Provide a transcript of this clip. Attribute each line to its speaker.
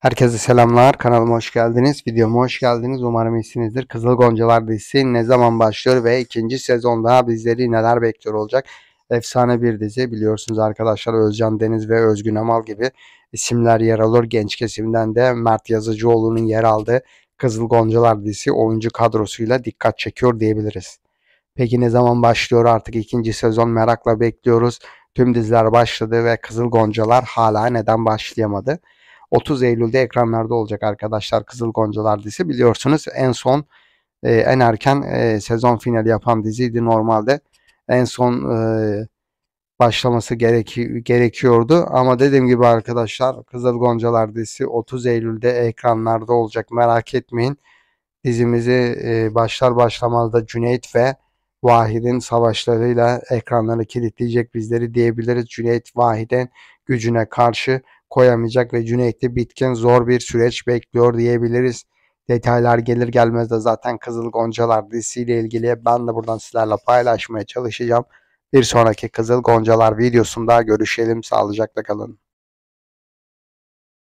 Speaker 1: Herkese selamlar. Kanalıma hoş geldiniz. Videoma hoş geldiniz. Umarım iyisinizdir. Kızıl Goncalar dizisi ne zaman başlıyor ve ikinci sezonda bizleri neler bekliyor olacak? Efsane bir dizi. Biliyorsunuz arkadaşlar Özcan Deniz ve Özgün Amal gibi isimler yer alır. Genç kesimden de Mert Yazıcıoğlu'nun yer aldığı Kızıl Goncalar dizisi oyuncu kadrosuyla dikkat çekiyor diyebiliriz. Peki ne zaman başlıyor artık ikinci sezon merakla bekliyoruz. Tüm diziler başladı ve Kızıl Goncalar hala neden başlayamadı? 30 Eylül'de ekranlarda olacak arkadaşlar Kızıl Goncalar dizisi. Biliyorsunuz en son e, en erken e, sezon finali yapan diziydi normalde. En son e, başlaması gereki, gerekiyordu. Ama dediğim gibi arkadaşlar Kızıl Goncalar dizisi 30 Eylül'de ekranlarda olacak. Merak etmeyin. Dizimizi e, başlar başlamaz da Cüneyt ve Vahid'in savaşlarıyla ekranları kilitleyecek bizleri diyebiliriz. Cüneyt Vahid'in gücüne karşı koyamayacak ve Cüneyt'i Bitkin zor bir süreç bekliyor diyebiliriz. Detaylar gelir gelmez de zaten Kızıl Goncalar dizisiyle ilgili ben de buradan sizlerle paylaşmaya çalışacağım. Bir sonraki Kızıl Goncalar videosunda görüşelim. Sağlıcakla kalın.